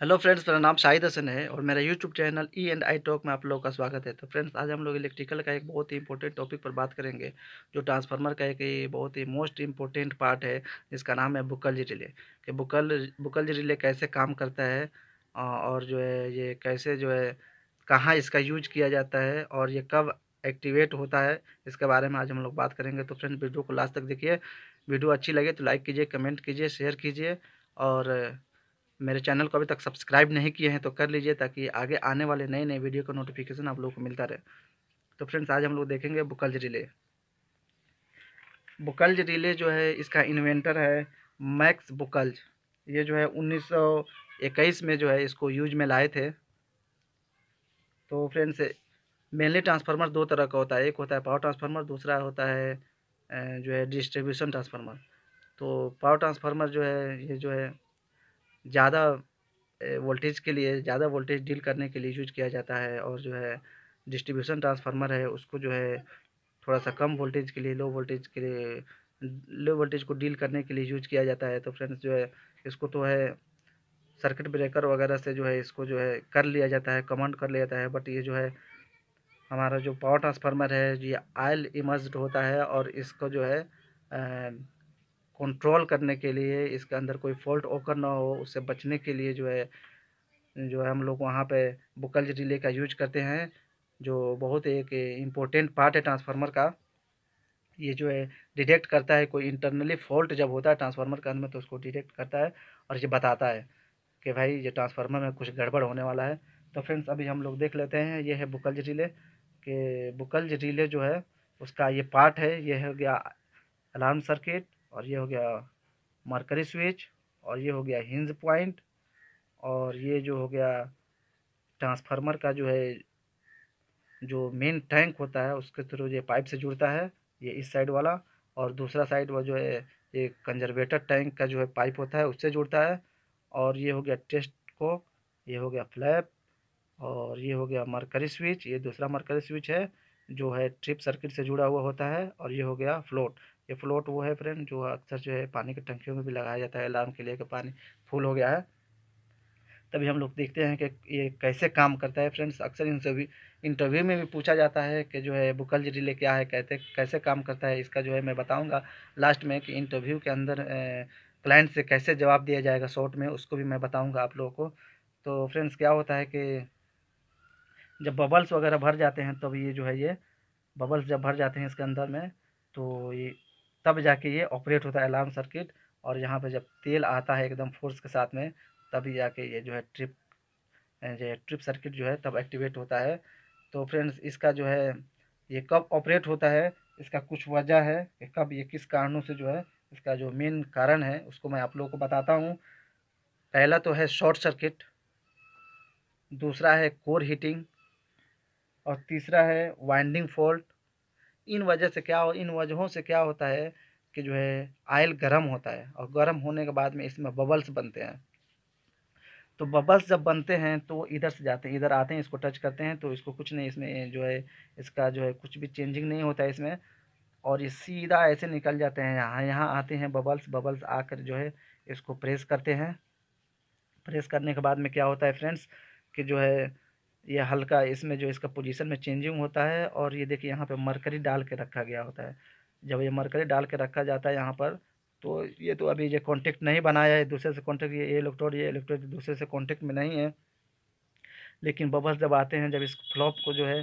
hello friends मेरा नाम शाहिद हसन है और मेरा YouTube channel E and I talk में आप लोगों का स्वागत है तो फ्रेंड्स आज हम लोग इलेक्ट्रिकल का एक बहुत ही इंपॉर्टेंट टॉपिक पर बात करेंगे जो ट्रांसफार्मर का एक बहुत ही मोस्ट इंपॉर्टेंट पार्ट है जिसका नाम है बुकल जी रिले कि बुकल बुकल जी रिले कैसे काम करता है और जो है ये कैसे जो है कहाँ इसका यूज किया जाता है और ये कब एक्टिवेट होता है इसके बारे में आज हम लोग बात करेंगे तो फ्रेंड वीडियो को लास्ट तक देखिए वीडियो अच्छी लगे तो लाइक कीजिए कमेंट कीजिए शेयर कीजिए और मेरे चैनल को अभी तक सब्सक्राइब नहीं किए हैं तो कर लीजिए ताकि आगे आने वाले नए नए वीडियो का नोटिफिकेशन आप लोग को मिलता रहे तो फ्रेंड्स आज हम लोग देखेंगे बुकल्ज रिले बुकल्ज रिले जो है इसका इन्वेंटर है मैक्स बुकल्ज ये जो है उन्नीस में जो है इसको यूज में लाए थे तो फ्रेंड्स मेनली ट्रांसफार्मर दो तरह का होता है एक होता है पावर ट्रांसफार्मर दूसरा होता है जो है डिस्ट्रीब्यूशन ट्रांसफार्मर तो पावर ट्रांसफार्मर जो है ये जो है ज़्यादा वोल्टेज के लिए ज़्यादा वोल्टेज डील करने के लिए यूज किया जाता है और जो है डिस्ट्रीब्यूशन ट्रांसफार्मर है उसको जो है थोड़ा सा कम वोल्टेज के लिए लो वोल्टेज के लिए लो वोल्टेज को डील करने के लिए यूज किया जाता है तो फ्रेंड्स जो है इसको तो है सर्किट ब्रेकर वगैरह से जो है इसको जो है कर लिया जाता है कमांड कर लिया जाता है बट ये जो है हमारा जो पावर ट्रांसफार्मर है ये आयल इमर्ज होता है और इसको जो है कंट्रोल करने के लिए इसके अंदर कोई फॉल्ट ओकर ना हो उससे बचने के लिए जो है जो है हम लोग वहाँ पे बुकल्ज रिले का यूज करते हैं जो बहुत एक इम्पोर्टेंट पार्ट है ट्रांसफार्मर का ये जो है डिटेक्ट करता है कोई इंटरनली फॉल्ट जब होता है ट्रांसफार्मर के अंदर में तो उसको डिटेक्ट करता है और ये बताता है कि भाई ये ट्रांसफार्मर में कुछ गड़बड़ होने वाला है तो फ्रेंड्स अभी हम लोग देख लेते हैं ये है बुकल रिले के बुकल्ज रिले जो है उसका ये पार्ट है ये हो गया अलार्म सर्किट और ये हो गया मार्करी स्विच और ये हो गया हिंज पॉइंट और ये जो हो गया ट्रांसफार्मर का जो है जो मेन टैंक होता है उसके थ्रू ये पाइप से जुड़ता है ये इस साइड वाला और दूसरा साइड वो जो है ये कंजर्वेटर टैंक का जो है पाइप होता है उससे जुड़ता है और ये हो गया टेस्ट को ये हो गया फ्लैप और ये हो गया मरकरी स्विच ये दूसरा मरकरी स्विच है जो है ट्रिप सर्किट से जुड़ा हुआ होता है और ये हो गया फ्लोट ये फ्लोट वो है फ्रेंड जो अक्सर जो है पानी की टंकियों में भी लगाया जाता है अलार्म के लिए कि पानी फुल हो गया है तभी हम लोग देखते हैं कि ये कैसे काम करता है फ्रेंड्स अक्सर इनसे भी इंटरव्यू में भी पूछा जाता है कि जो है बुकल रिले क्या है कहते कैसे काम करता है इसका जो है मैं बताऊंगा लास्ट में कि इंटरव्यू के अंदर क्लाइंट से कैसे जवाब दिया जाएगा शॉर्ट में उसको भी मैं बताऊँगा आप लोगों को तो फ्रेंड्स क्या होता है कि जब बबल्स वगैरह भर जाते हैं तब तो ये जो है ये बबल्स जब भर जाते हैं इसके अंदर में तो ये तब जाके ये ऑपरेट होता है अलार्म सर्किट और यहाँ पर जब तेल आता है एकदम फोर्स के साथ में तभी जाके ये जो है ट्रिप जो ट्रिप सर्किट जो है तब एक्टिवेट होता है तो फ्रेंड्स इसका जो है ये कब ऑपरेट होता है इसका कुछ वजह है कि कब ये किस कारणों से जो है इसका जो मेन कारण है उसको मैं आप लोगों को बताता हूँ पहला तो है शॉर्ट सर्किट दूसरा है कोर हीटिंग और तीसरा है वाइंडिंग फॉल्ट इन वजह से क्या हो इन वजहों से क्या होता है कि जो है आयल गर्म होता है और गर्म होने के बाद में इसमें बबल्स बनते हैं तो बबल्स जब बनते हैं तो इधर से जाते हैं इधर आते हैं इसको टच करते हैं तो इसको कुछ नहीं इसमें जो है इसका जो है कुछ भी चेंजिंग नहीं होता है इसमें और ये सीधा ऐसे निकल जाते हैं यहाँ यहाँ आते हैं बबल्स बबल्स आकर जो है इसको प्रेस करते हैं प्रेस करने के बाद में क्या होता है फ्रेंड्स कि जो है ये हल्का इसमें जो इसका पोजीशन में चेंजिंग होता है और ये देखिए यहाँ पे मरकरी डाल के रखा गया होता है जब ये मरकरी डाल के रखा जाता है यहाँ पर तो ये तो अभी ये कॉन्टेक्ट नहीं बनाया है दूसरे से कॉन्टेक्ट ये इलेक्ट्रोड ये इलेक्ट्रोड दूसरे से कॉन्टेक्ट में नहीं है लेकिन बबल्स जब आते हैं जब इस फ्लॉप को जो है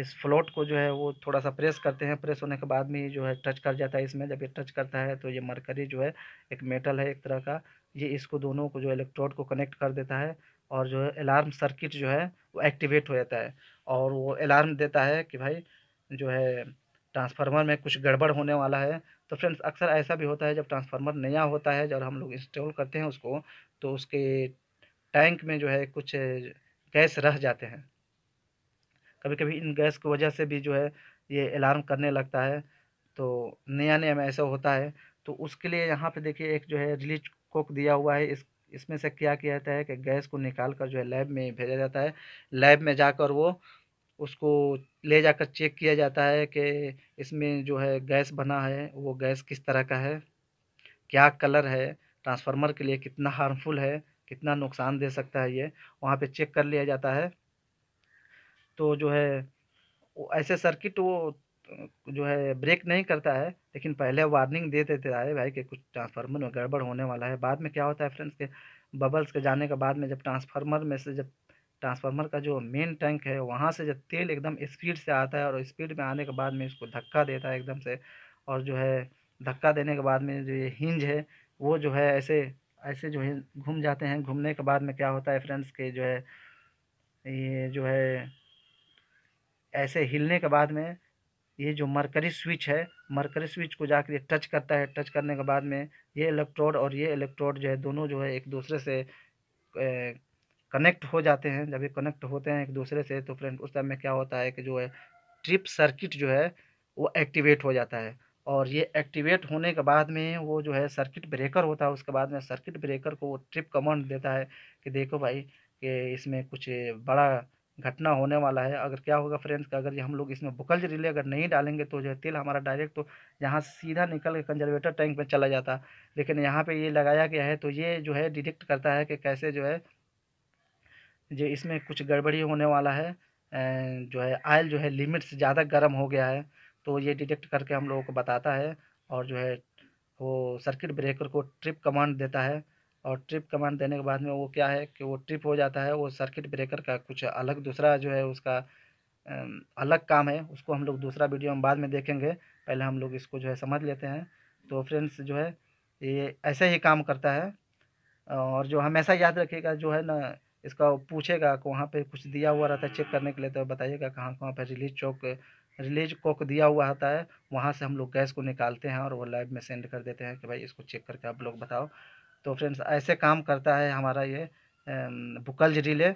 इस फ्लोट को जो है वो थोड़ा सा प्रेस करते हैं प्रेस होने के बाद में जो है टच कर जाता है इसमें जब ये टच करता है तो ये मरकरी जो है एक मेटल है एक तरह का ये इसको दोनों को जो इलेक्ट्रोड को कनेक्ट कर देता है और जो है अलार्म सर्किट जो है वो एक्टिवेट हो जाता है और वो अलार्म देता है कि भाई जो है ट्रांसफार्मर में कुछ गड़बड़ होने वाला है तो फ्रेंड्स अक्सर ऐसा भी होता है जब ट्रांसफार्मर नया होता है जब हम लोग इंस्टॉल करते हैं उसको तो उसके टैंक में जो है कुछ गैस रह जाते हैं कभी कभी इन गैस की वजह से भी जो है ये अलार्म करने लगता है तो नया नया में ऐसा होता है तो उसके लिए यहाँ पे देखिए एक जो है रिलीज कोक दिया हुआ है इस इसमें से क्या किया जाता है कि गैस को निकाल कर जो है लैब में भेजा जाता है लैब में जाकर वो उसको ले जाकर चेक किया जाता है कि इसमें जो है गैस बना है वो गैस किस तरह का है क्या कलर है ट्रांसफार्मर के लिए कितना हार्मफुल है कितना नुकसान दे सकता है ये वहाँ पे चेक कर लिया जाता है तो जो है ऐसे सर्किट वो जो है ब्रेक नहीं करता है लेकिन पहले वार्निंग दे देता है भाई कि कुछ ट्रांसफार्मर में गड़बड़ होने वाला है बाद में क्या होता है फ्रेंड्स के बबल्स के जाने के बाद में जब ट्रांसफार्मर में से जब ट्रांसफार्मर का जो मेन टैंक है वहाँ से जब तेल एकदम स्पीड से आता है और स्पीड में आने के बाद में इसको धक्का देता है एकदम से और जो है धक्का देने के बाद में जो ये हिंज है वो जो है ऐसे ऐसे जो है घूम जाते हैं घूमने के बाद में क्या होता है फ्रेंड्स के जो है ये जो है ऐसे हिलने के बाद में ये जो मरकरी स्विच है मरकरी स्विच को जाकर ये टच करता है टच करने के बाद में ये इलेक्ट्रोड और ये इलेक्ट्रोड जो है दोनों जो है एक दूसरे से कनेक्ट हो जाते हैं जब ये कनेक्ट होते हैं एक दूसरे से तो फ्रेंड उस टाइम में क्या होता है कि जो है ट्रिप सर्किट जो है वो एक्टिवेट हो जाता है और ये एक्टिवेट होने के बाद में वो जो है सर्किट ब्रेकर होता है उसके बाद में सर्किट ब्रेकर को वो ट्रिप कमांड देता है कि देखो भाई कि इसमें कुछ बड़ा घटना होने वाला है अगर क्या होगा फ्रेंड्स का अगर ये हम लोग इसमें बुकल्ज रिले अगर नहीं डालेंगे तो जो है तेल हमारा डायरेक्ट तो यहाँ सीधा निकल के कंजर्वेटर टैंक में चला जाता लेकिन यहाँ पे ये लगाया गया है तो ये जो है डिटेक्ट करता है कि कैसे जो है जो इसमें कुछ गड़बड़ी होने वाला है जो है आयल जो है लिमिट से ज़्यादा गर्म हो गया है तो ये डिटेक्ट करके हम लोगों को बताता है और जो है वो सर्किट ब्रेकर को ट्रिप कमांड देता है और ट्रिप कमांड देने के बाद में वो क्या है कि वो ट्रिप हो जाता है वो सर्किट ब्रेकर का कुछ अलग दूसरा जो है उसका अलग काम है उसको हम लोग दूसरा वीडियो हम बाद में देखेंगे पहले हम लोग इसको जो है समझ लेते हैं तो फ्रेंड्स जो है ये ऐसे ही काम करता है और जो हमेशा याद रखेगा जो है ना इसका पूछेगा कि वहाँ पे कुछ दिया हुआ रहता है चेक करने के लिए तो बताइएगा कहाँ कहाँ पर रिलीज चौक रिलीज कोक दिया हुआ होता है वहाँ से हम लोग गैस को निकालते हैं और वो लाइव में सेंड कर देते हैं कि भाई इसको चेक करके आप लोग बताओ तो फ्रेंड्स ऐसे काम करता है हमारा ये बुकल्ज रिले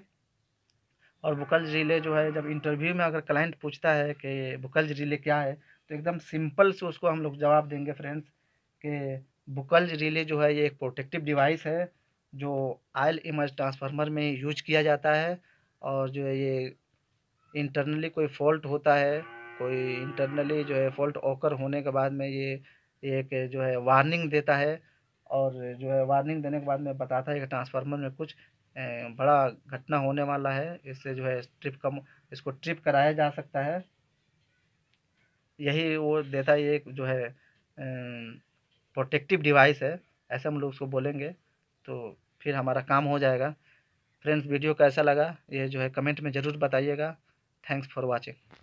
और बुकल्ज रिले जो है जब इंटरव्यू में अगर क्लाइंट पूछता है कि बुकल्ज रिले क्या है तो एकदम सिंपल से उसको हम लोग जवाब देंगे फ्रेंड्स कि बुकल्ज रिले जो है ये एक प्रोटेक्टिव डिवाइस है जो आयल इमर्ज ट्रांसफार्मर में यूज किया जाता है और जो है ये इंटरनली कोई फॉल्ट होता है कोई इंटरनली जो है फॉल्ट ओकर होने के बाद में ये एक जो है वार्निंग देता है और जो है वार्निंग देने के बाद में बताता है कि ट्रांसफार्मर में कुछ बड़ा घटना होने वाला है इससे जो है ट्रिप कम इसको ट्रिप कराया जा सकता है यही वो देता है एक जो है प्रोटेक्टिव डिवाइस है ऐसे हम लोग उसको बोलेंगे तो फिर हमारा काम हो जाएगा फ्रेंड्स वीडियो कैसा लगा ये जो है कमेंट में ज़रूर बताइएगा थैंक्स फॉर वॉचिंग